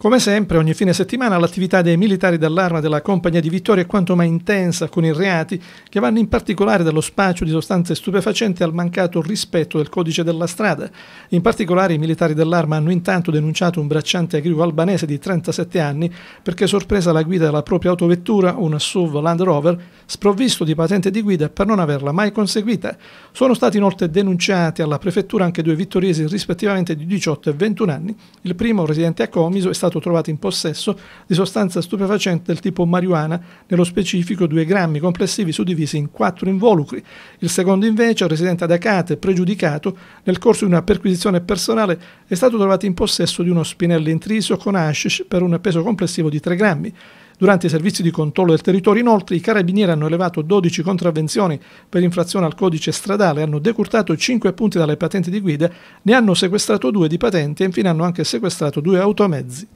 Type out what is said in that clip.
Come sempre, ogni fine settimana l'attività dei militari dell'arma della Compagnia di Vittoria è quanto mai intensa con i reati che vanno in particolare dallo spaccio di sostanze stupefacenti al mancato rispetto del codice della strada. In particolare i militari dell'arma hanno intanto denunciato un bracciante agricolo albanese di 37 anni perché sorpresa alla guida della propria autovettura, una SUV Land Rover, sprovvisto di patente di guida per non averla mai conseguita. Sono stati inoltre denunciati alla prefettura anche due vittoriesi rispettivamente di 18 e 21 anni. Il primo residente a Comiso è stato stato trovato in possesso di sostanza stupefacente del tipo marijuana, nello specifico 2 grammi complessivi suddivisi in 4 involucri. Il secondo invece, residente ad Acate, pregiudicato, nel corso di una perquisizione personale è stato trovato in possesso di uno spinello intriso con hashish per un peso complessivo di 3 grammi. Durante i servizi di controllo del territorio, inoltre, i carabinieri hanno elevato 12 contravvenzioni per infrazione al codice stradale, hanno decurtato 5 punti dalle patenti di guida, ne hanno sequestrato 2 di patente e infine hanno anche sequestrato 2 automezzi.